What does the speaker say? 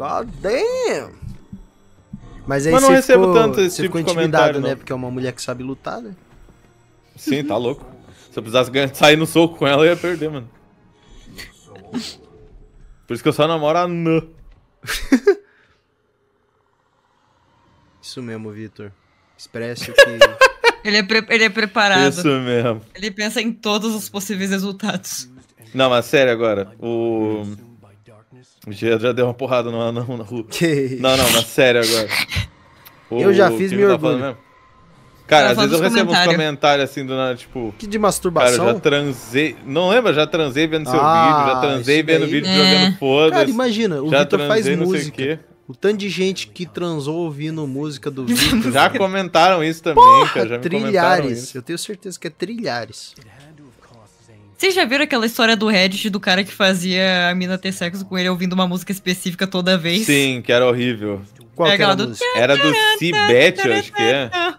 God damn! Mas aí Mas não você recebo ficou, tanto esse você tipo ficou intimidado, né? Não. Porque é uma mulher que sabe lutar, né? Sim, tá louco. Se eu precisasse ganhar, sair no soco com ela, eu ia perder, mano. Por isso que eu só namoro a Nã. Isso mesmo, Vitor. Expresse o que. Ele é, ele é preparado. Isso mesmo. Ele pensa em todos os possíveis resultados. Não, mas sério agora. O nisso. já deu uma porrada no anão na rua. Que... Não, não, na série agora. eu já fiz meu tá orgulho. Cara, às vezes eu recebo comentário. uns comentários assim do nada, tipo. Que de masturbação? Cara, eu já transei. Não lembra? Já transei vendo seu ah, vídeo, já transei vendo daí... vídeo é. jogando foda. Cara, imagina, o Vitor faz música. O tanto de gente que transou ouvindo música do Vitor. já comentaram isso também, Porra, cara. Já trilhares. Eu tenho certeza que é trilhares. trilhares. É. Vocês já viram aquela história do Reddit do cara que fazia a mina ter sexo com ele ouvindo uma música específica toda vez? Sim, que era horrível. Qual é, que era, do... era do Cibete, acho que é.